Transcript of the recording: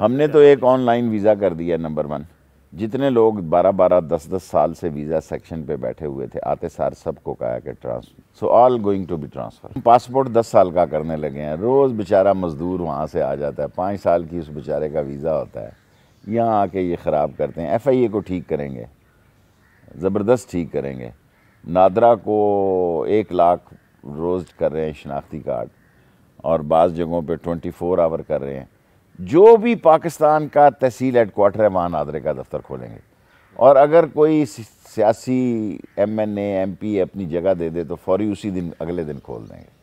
हमने तो एक ऑनलाइन वीज़ा कर दिया नंबर वन जितने लोग बारह बारह दस दस साल से वीज़ा सेक्शन पे बैठे हुए थे आते सार सबको कहा कि transfer so all going to be transfer passport दस साल का करने लगे हैं रोज़ बेचारा मज़दूर वहाँ से आ जाता है पाँच साल की उस बेचारे का वीज़ा होता है यहाँ आके ये ख़राब करते हैं एफआईए को ठीक करेंगे ज़बरदस्त ठीक करेंगे नादरा को एक लाख रोज़ कर रहे हैं शनाख्ती कार्ड और बाज़ जगहों पर ट्वेंटी आवर कर रहे हैं जो भी पाकिस्तान का तहसील हेडकोार्टर है वहाँ नादरे का दफ्तर खोलेंगे और अगर कोई सियासी M N A M P अपनी जगह दे दे तो फौरी उसी दिन अगले दिन खोल देंगे